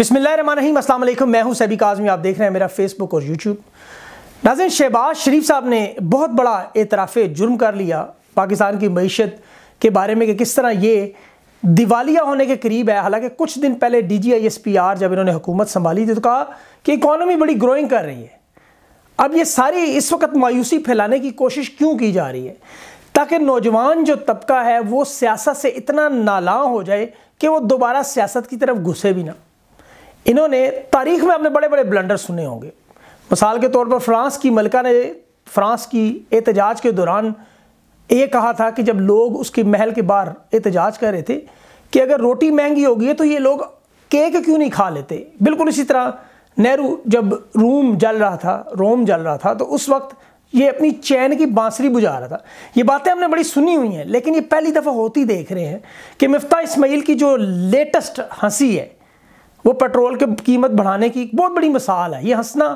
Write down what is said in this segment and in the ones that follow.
अस्सलाम अल्लाम मैं हूं सभी काजमी आप देख रहे हैं मेरा फेसबुक और यूट्यूब नाजिन शहबाज शरीफ साहब ने बहुत बड़ा एतराफ़ जुर्म कर लिया पाकिस्तान की मीशत के बारे में कि किस तरह ये दिवालिया होने के करीब है हालांकि कुछ दिन पहले D G I S P R जब इन्होंने हुकूमत संभाली थी तो कहा कि इकॉनमी बड़ी ग्रोइंग कर रही है अब ये सारी इस वक्त मायूसी फैलाने की कोशिश क्यों की जा रही है ताकि नौजवान जो तबका है वो सियासत से इतना नाला हो जाए कि वो दोबारा सियासत की तरफ घुसे भी ना इन्होंने तारीख में अपने बड़े बड़े ब्लंडर सुने होंगे मिसाल के तौर पर फ्रांस की मलका ने फ्रांस की एहतजाज के दौरान ये कहा था कि जब लोग उसके महल के बाहर एहतजाज कर रहे थे कि अगर रोटी महंगी होगी तो ये लोग केक क्यों नहीं खा लेते बिल्कुल इसी तरह नेहरू जब रूम जल रहा था रोम जल रहा था तो उस वक्त ये अपनी चैन की बांसुरी बुझा रहा था ये बातें हमने बड़ी सुनी हुई हैं लेकिन ये पहली दफ़ा होती देख रहे हैं कि मफ्ता इसमाइल की जो लेटेस्ट हंसी है वो पेट्रोल की कीमत बढ़ाने की बहुत बड़ी मिसाल है ये हंसना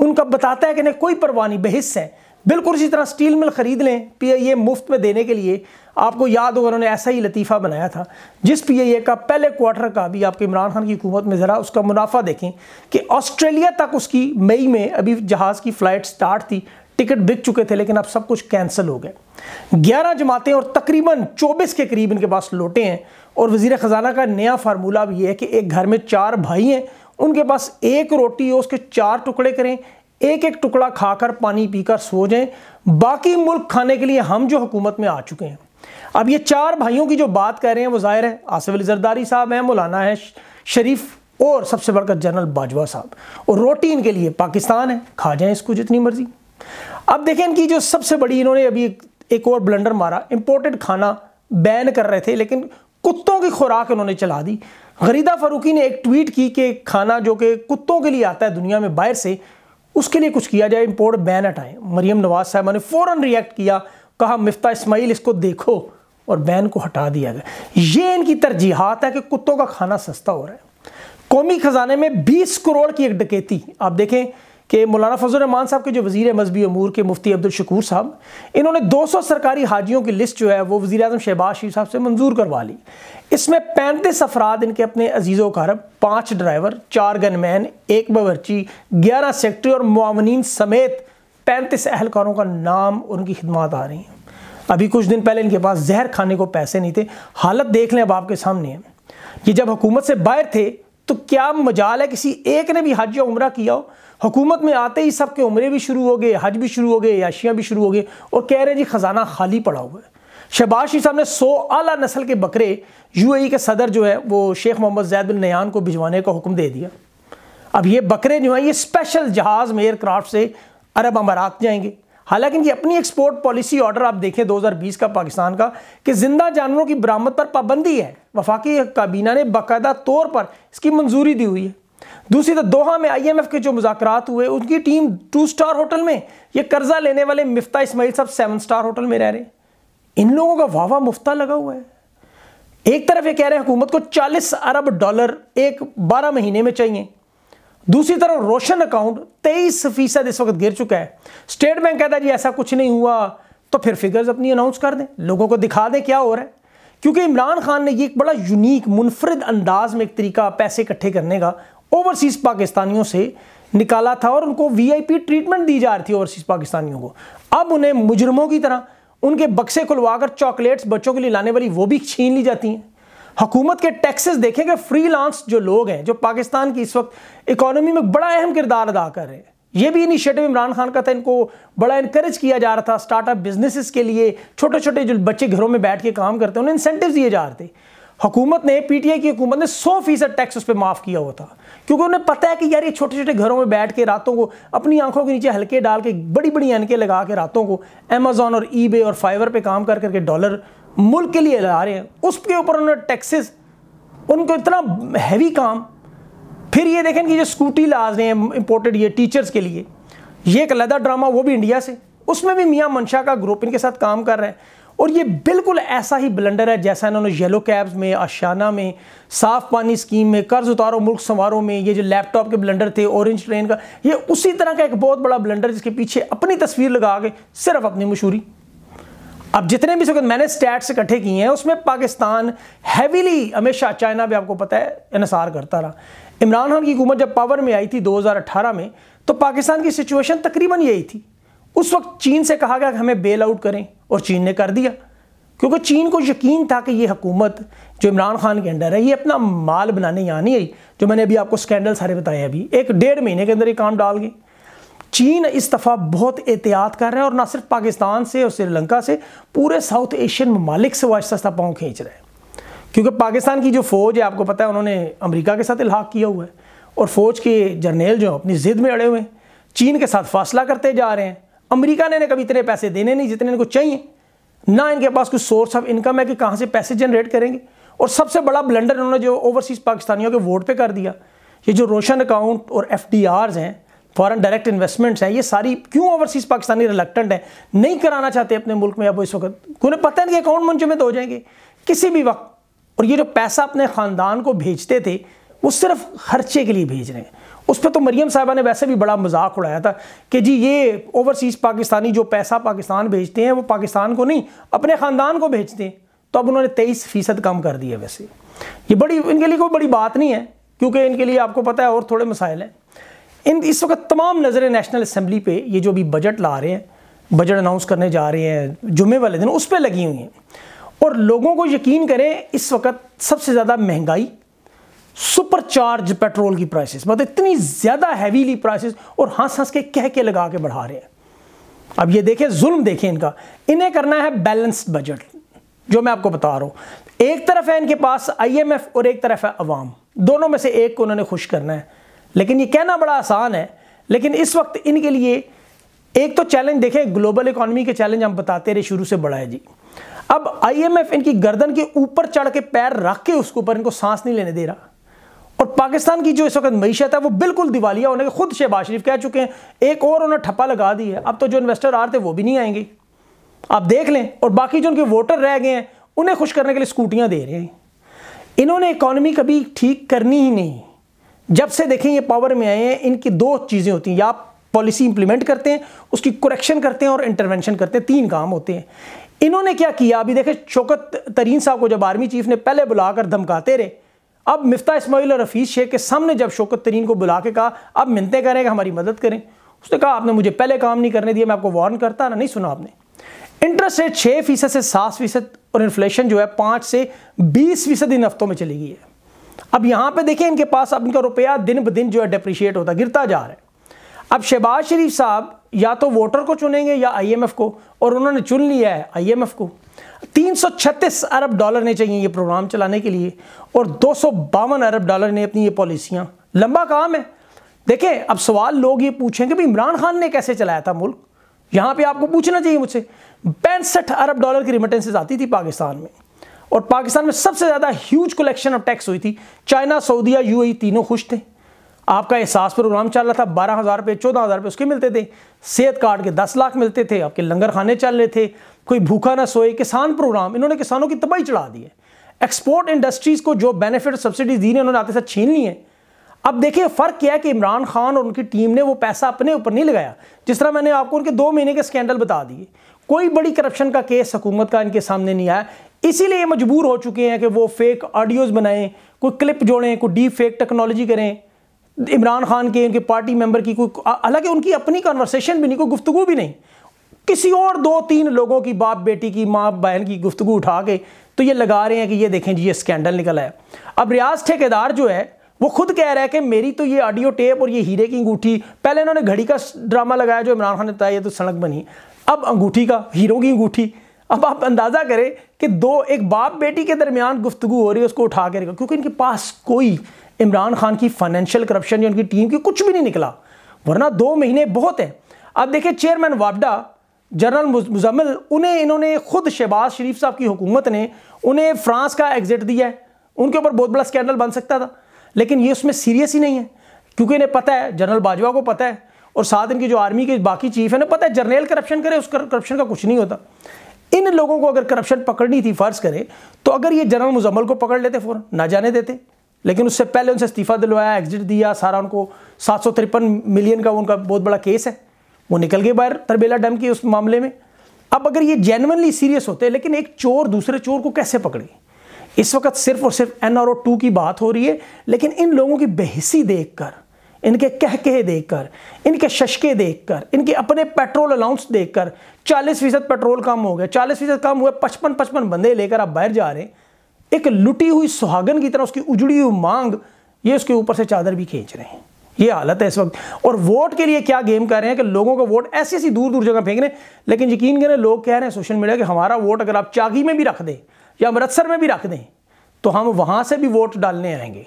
उनका बताता है कि नहीं कोई परवाह नहीं बहस है बिल्कुल उसी तरह स्टील मिल ख़रीद लें पी आई ए मुफ्त में देने के लिए आपको याद होगा उन्होंने ऐसा ही लतीफ़ा बनाया था जिस पी आई ए का पहले क्वार्टर का भी आपके इमरान खान की हुकूमत में ज़रा उसका मुनाफा देखें कि ऑस्ट्रेलिया तक उसकी मई में अभी जहाज़ की फ़्लाइट स्टार्ट थी टिकट बिक चुके थे लेकिन अब सब कुछ कैंसिल हो गए ग्यारह जमातें और तकरीबन चौबीस के करीब इनके पास लौटे हैं और वजीर ख़जाना का नया फार्मूला भी है कि एक घर में चार भाई हैं उनके पास एक रोटी हो उसके चार टुकड़े करें एक एक टुकड़ा खाकर पानी पीकर सो जाएं बाकी मुल्क खाने के लिए हम जो हुकूमत में आ चुके हैं अब ये चार भाइयों की जो बात कर रहे हैं वो जाहिर है आसिफ अली जरदारी साहब हैं मौलाना है शरीफ और सबसे बढ़कर जनरल बाजवा साहब और रोटी इनके लिए पाकिस्तान है खा जाएं इसको जितनी मर्जी अब देखें इनकी जो सबसे बड़ी इन्होंने अभी एक, और ब्लेंडर मारा इम्पोर्टेड खाना बैन कर रहे थे लेकिन कुत्तों की खुराक उन्होंने चला दी गरीदा फरूकी ने एक ट्वीट की कि खाना जो कि कुत्तों के लिए आता है दुनिया में बाहर से उसके लिए कुछ किया जाए इम्पोर्ट बैन हटाएं मरियम नवाज साहब ने फ़ौरन रिएक्ट किया कहा मिफ्ता इस्माइल इसको देखो और बैन को हटा दिया गया ये इनकी तरजीहत है कि कुत्तों का खाना सस्ता हो रहा है कौमी खजाने में 20 करोड़ की एक डकैती आप देखें कि मौलाना फजल रहमान साहब के जो वज़ी मजहबी अमूर के मुफ्ती अब्दुल शकूर साहब इन्होंने 200 सरकारी हाजियों की लिस्ट जो है वो वज़ी अजम शहबाज शरीफ साहब से मंजूर करवा ली इसमें पैंतीस अफराद इनके अपने अजीज़ों कारब पाँच ड्राइवर चार गनमैन एक बवरची ग्यारह सेक्ट्री और मावनिन समेत पैंतीस अहलकारों का नाम उनकी खिदमत आ रही हैं अभी कुछ दिन पहले इनके पास जहर खाने को पैसे नहीं थे हालत देख लें अब आपके सामने है ये जब हुकूमत से बाहर थे तो क्या मजाल है किसी एक ने भी हज या उम्र किया हो हुकूमत में आते ही सबके उम्रे भी शुरू हो गए हज भी शुरू हो गए याशियाँ भी शुरू हो गए और कह रहे जी ख़जाना खाली पड़ा हुआ है शहबाज शरीफ साहब ने सौ अला नस्ल के बकरे ए के सदर जो है वो शेख मोहम्मद जैद बिन नयान को भिजवाने का हुक्म दे दिया अब ये बकरे जो हैं ये स्पेशल जहाज़ में एयरक्राफ्ट से अरब अमारात जाएंगे हालांकि इनकी अपनी एक्सपोर्ट पॉलिसी ऑर्डर आप देखें 2020 का पाकिस्तान का कि जिंदा जानवरों की बरामद पर पाबंदी है वफाकी काबीना ने बाकायदा तौर पर इसकी मंजूरी दी हुई है दूसरी तरफ तो दोहा में आईएमएफ के जो मुजात हुए उनकी टीम टू स्टार होटल में ये कर्जा लेने वाले मिफ्ता इस्माइल साहब सेवन स्टार होटल में रह रहे इन लोगों का वाहवा मुफ्ता लगा हुआ है एक तरफ ये कह रहे हैं हुकूमत को 40 अरब डॉलर एक 12 महीने में चाहिए दूसरी तरफ रोशन अकाउंट तेईस फीसद इस वक्त गिर चुका है स्टेट बैंक कहता है जी ऐसा कुछ नहीं हुआ तो फिर फिगर्स अपनी अनाउंस कर दें लोगों को दिखा दें क्या हो रहा है क्योंकि इमरान खान ने ये एक बड़ा यूनिक मुनफरद अंदाज में एक तरीका पैसे इकट्ठे करने का ओवरसीज पाकिस्तानियों से निकाला था और उनको वीआईपी ट्रीटमेंट दी जा रही थी ओवरसीज पाकिस्तानियों को अब उन्हें मुजरमों की तरह उनके बक्से खुलवाकर चॉकलेट्स बच्चों के लिए लाने वाली वो भी छीन ली जाती हैं हुकूमत के टैक्सेस देखें कि फ्रीलांस जो लोग हैं जो पाकिस्तान की इस वक्त इकोनॉमी में बड़ा अहम किरदार अदा कर रहे हैं ये भी इनिशिएटिव इमरान खान का था इनको बड़ा इंकरेज किया जा रहा था स्टार्टअप बिजनेसेस के लिए छोटे छोटे जो बच्चे घरों में बैठ के काम करते हैं उन्हें इंसेंटिव दिए जा रहे थे हुकूमत ने पीटीआई की हुकूमत ने 100 फीसद टैक्स उस पर माफ़ किया हुआ था क्योंकि उन्हें पता है कि यार ये छोटे छोटे घरों में बैठ के रातों को अपनी आंखों के नीचे हल्के डाल के बड़ी बड़ी एनके लगा के रातों को अमेजोन और ई और फाइवर पर काम कर करके डॉलर मुल्क के लिए ला रहे हैं उसके ऊपर उन्होंने टैक्सेस उनको इतना हैवी काम फिर ये देखें कि जो स्कूटी ला रहे हैं इम्पोर्टेड ये टीचर्स के लिए ये एक अलहदा ड्रामा वो भी इंडिया से उसमें भी मियाँ मंशा का ग्रुप इनके साथ काम कर रहे हैं और ये बिल्कुल ऐसा ही ब्लंडर है जैसा इन्होंने येलो कैब्स में आशाना में साफ पानी स्कीम में कर्ज उतारो मुल्क संवारों में ये जो लैपटॉप के ब्लंडर थे ऑरेंज ट्रेन का ये उसी तरह का एक बहुत बड़ा ब्लंडर जिसके पीछे अपनी तस्वीर लगा के सिर्फ अपनी मशहूरी अब जितने भी सकते मैंने स्टैट्स इकट्ठे किए हैं उसमें पाकिस्तान हैवीली हमेशा चाइना भी आपको पता है इनसार करता रहा इमरान खान की हुकूमत जब पावर में आई थी 2018 में तो पाकिस्तान की सिचुएशन तकरीबन यही थी उस वक्त चीन से कहा गया कि हमें बेल आउट करें और चीन ने कर दिया क्योंकि चीन को यकीन था कि ये हुकूमत जो इमरान खान के अंडर है ये अपना माल बनाने यहाँ नहीं आई जो मैंने अभी आपको स्कैंडल सारे बताए अभी एक डेढ़ महीने के अंदर ये काम डाल गए चीन इस दफ़ा बहुत एहतियात कर रहा है और ना सिर्फ पाकिस्तान से और श्रीलंका से पूरे साउथ एशियन ममालिक से वह सस्ता पाँव खींच रहे हैं क्योंकि पाकिस्तान की जो फ़ौज है आपको पता है उन्होंने अमरीका के साथ इलाहा किया हुआ है और फ़ौज के जर्नेल जो अपनी ज़िद में अड़े हुए हैं चीन के साथ फासला करते जा रहे हैं अमेरिका ने इन्हें कभी इतने पैसे देने नहीं जितने इनको चाहिए ना इनके पास कोई सोर्स ऑफ इनकम है कि कहाँ से पैसे जनरेट करेंगे और सबसे बड़ा ब्लेंडर इन्होंने जो ओवरसीज़ पाकिस्तानियों के वोट पर कर दिया ये जो रोशन अकाउंट और एफ हैं फॉरन डायरेक्ट इन्वेस्टमेंट्स हैं ये सारी क्यों ओवरसीज़ पाकिस्तानी रिलेक्टेंट हैं नहीं कराना चाहते अपने मुल्क में अब इस वक्त उन्हें पता है कि अकाउंट तो हो जाएंगे किसी भी वक्त और ये जो पैसा अपने ख़ानदान को भेजते थे वो सिर्फ खर्चे के लिए भेज रहे हैं उस पर तो मरियम साहबा ने वैसे भी बड़ा मजाक उड़ाया था कि जी ये ओवरसीज़ पाकिस्तानी जो पैसा पाकिस्तान भेजते हैं वो पाकिस्तान को नहीं अपने ख़ानदान को भेजते हैं तो अब उन्होंने तेईस फ़ीसद कम कर दिया वैसे ये बड़ी इनके लिए कोई बड़ी बात नहीं है क्योंकि इनके लिए आपको पता है और थोड़े मसाइल हैं इन इस वक्त तमाम नज़रें नेशनल असम्बली पे ये जो अभी बजट ला रहे हैं बजट अनाउंस करने जा रहे हैं जुमे वाले दिन उस पर लगी हुई हैं और लोगों को यकीन करें इस वक्त सबसे ज़्यादा महंगाई सुपर चार्ज पेट्रोल की प्राइसेस मतलब इतनी ज़्यादा हैवीली प्राइसेस और हंस हंस के कह के लगा के बढ़ा रहे हैं अब ये देखें जुल्म देखें इनका इन्हें करना है बैलेंस्ड बजट जो मैं आपको बता रहा हूं एक तरफ है इनके पास आईएमएफ और एक तरफ है अवाम दोनों में से एक को उन्होंने खुश करना है लेकिन ये कहना बड़ा आसान है लेकिन इस वक्त इनके लिए एक तो चैलेंज देखें ग्लोबल इकोनॉमी के चैलेंज हम बताते रहे शुरू से बड़ा है जी अब आईएमएफ इनकी गर्दन के ऊपर चढ़ के पैर रख के उसके ऊपर इनको सांस नहीं लेने दे रहा और पाकिस्तान की जो इस वक्त मीशत है वो बिल्कुल दिवालिया होने के खुद शहबाज शरीफ कह चुके हैं एक और उन्होंने ठप्पा लगा दी है अब तो जो इन्वेस्टर आ रहे थे वो भी नहीं आएंगे आप देख लें और बाकी जो उनके वोटर रह गए हैं उन्हें खुश करने के लिए स्कूटियाँ दे रहे हैं इन्होंने इकॉनमी कभी ठीक करनी ही नहीं जब से देखें ये पावर में आए हैं इनकी दो चीज़ें होती हैं या आप पॉलिसी इंप्लीमेंट करते हैं उसकी करेक्शन करते हैं और इंटरवेंशन करते हैं तीन काम होते हैं इन्होंने क्या किया अभी देखें शौकत तरीन साहब को जब आर्मी चीफ ने पहले बुलाकर धमकाते रहे अब मिफ्ता इसमाइल और हफीज़ शेख के सामने जब शोकत तरीन को बुला के कहा अब मिनतें करेंगे हमारी मदद करें उसने कहा आपने मुझे पहले काम नहीं करने दिया मैं आपको वार्न करता ना नहीं सुना आपने इंटरेस्ट रेट छः फीसद से सात फीसद और इन्फ्लेशन जो है पाँच से बीस फीसद इन हफ्तों में चली गई है अब यहाँ पे देखिए इनके पास अब इनका रुपया दिन ब दिन जो है डिप्रिशिएट होता गिरता जा रहा है अब शहबाज शरीफ साहब या तो वोटर को चुनेंगे या आईएमएफ को और उन्होंने चुन लिया है आईएमएफ को 336 अरब डॉलर ने चाहिए ये प्रोग्राम चलाने के लिए और दो अरब डॉलर ने अपनी ये पॉलिसियाँ लंबा काम है देखें अब सवाल लोग ये पूछेंगे कि इमरान खान ने कैसे चलाया था मुल्क यहाँ पे आपको पूछना चाहिए मुझसे पैंसठ अरब डॉलर की रिमिटेंसेज आती थी पाकिस्तान में और पाकिस्तान में सबसे ज़्यादा ह्यूज कलेक्शन ऑफ टैक्स हुई थी चाइना सऊदीया यू तीनों खुश थे आपका एहसास प्रोग्राम चल रहा था बारह हज़ार रुपये चौदह हज़ार रुपये उसके मिलते थे सेहत कार्ड के दस लाख मिलते थे आपके लंगर खाने चल रहे थे कोई भूखा ना सोए किसान प्रोग्राम इन्होंने किसानों की तबाही चढ़ा दी है एक्सपोर्ट इंडस्ट्रीज़ को जो बेनिफिट सब्सिडीज दी है उन्होंने आते साथ छीन ली है अब देखिए फ़र्क क्या है कि इमरान खान और उनकी टीम ने वो पैसा अपने ऊपर नहीं लगाया जिस तरह मैंने आपको उनके दो महीने के स्कैंडल बता दिए कोई बड़ी करप्शन का केस हुकूमत का इनके सामने नहीं आया इसीलिए मजबूर हो चुके हैं कि वो फेक ऑडियोज़ बनाएं कोई क्लिप जोड़ें कोई डीप फेक टेक्नोलॉजी करें इमरान खान के उनके पार्टी मेंबर की कोई हालांकि उनकी अपनी कन्वर्सेशन भी नहीं कोई गुफ्तु भी नहीं किसी और दो तीन लोगों की बाप बेटी की माँ बहन की गुफ्तु उठा के तो ये लगा रहे हैं कि ये देखें जी ये स्कैंडल निकल आया अब रियाज ठेकेदार जो है वो खुद कह रहा है कि मेरी तो ये ऑडियो टेप और ये हीरे की अंगूठी पहले इन्होंने घड़ी का ड्रामा लगाया जो इमरान खान ने बताया ये तो सड़क बनी अब अंगूठी का हीरो की अंगूठी अब आप अंदाज़ा करें कि दो एक बाप बेटी के दरमियान गुफ्तु हो रही है उसको उठा के रखा क्योंकि इनके पास कोई इमरान खान की फाइनेंशियल करप्शन या उनकी टीम की कुछ भी नहीं निकला वरना दो महीने बहुत हैं अब देखिए चेयरमैन वापडा जनरल मुजम्मिल उन्हें इन्होंने खुद शहबाज शरीफ साहब की हुकूमत ने उन्हें फ्रांस का एग्ज़िट दिया है उनके ऊपर बहुत बड़ा स्कैंडल बन सकता था लेकिन ये उसमें सीरियस ही नहीं है क्योंकि इन्हें पता है जनरल बाजवा को पता है और साथ इनकी जो आर्मी के बाकी चीफ है ना पता है जर्नेल करप्शन करे उस करप्शन का कुछ नहीं होता इन लोगों को अगर करप्शन पकड़नी थी फ़र्ज़ करें तो अगर ये जनरल मुजम्मल को पकड़ लेते फौरन ना जाने देते लेकिन उससे पहले उनसे इस्तीफ़ा दिलवाया एग्जिट दिया सारा उनको सात मिलियन का उनका बहुत बड़ा केस है वो निकल गए बाहर तरबेला डैम के उस मामले में अब अगर ये जेनवनली सीरियस होते हैं लेकिन एक चोर दूसरे चोर को कैसे पकड़े इस वक्त सिर्फ और सिर्फ एन आर ओ टू की बात हो रही है लेकिन इन लोगों की देख देखकर इनके कह कहके देखकर इनके शशके देखकर इनके अपने पेट्रोल अलाउंस देखकर 40 फीसद पेट्रोल कम हो गया 40 फीसद कम हुए पचपन पचपन बंदे लेकर आप बाहर जा रहे हैं एक लुटी हुई सुहागन की तरह उसकी उजड़ी हुई मांग ये उसके ऊपर से चादर भी खींच रहे हैं ये हालत है इस वक्त और वोट के लिए क्या गेम कर रहे हैं कि लोगों का वोट ऐसी ऐसी दूर दूर जगह फेंक रहे हैं लेकिन यकीन करें लोग कह रहे हैं सोशल मीडिया कि हमारा वोट अगर आप चागी में भी रख दें या अमृतसर में भी रख दें तो हम वहाँ से भी वोट डालने आएंगे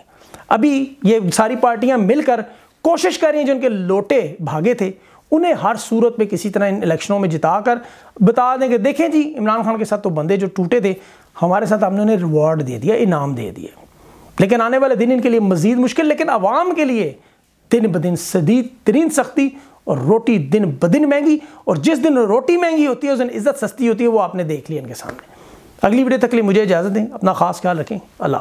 अभी ये सारी पार्टियाँ मिलकर कोशिश कर रही हैं जिनके लोटे भागे थे उन्हें हर सूरत में किसी तरह इन इलेक्शनों में जिता कर बता दें कि देखें जी इमरान खान के साथ तो बंदे जो टूटे थे हमारे साथ हमने उन्हें रिवॉर्ड दे दिया इनाम दे दिया लेकिन आने वाले दिन इनके लिए मजीद मुश्किल लेकिन आवाम के लिए दिन ब दिन सदी तरीन सख्ती और रोटी दिन ब दिन महंगी और जिस दिन रोटी महंगी होती है उस दिन इज्जत सस्ती होती है वो आपने देख लिया इनके सामने अगली वीडियो तक लिए मुझे इजाज़त दें अपना खास ख्याल रखें अल्लाह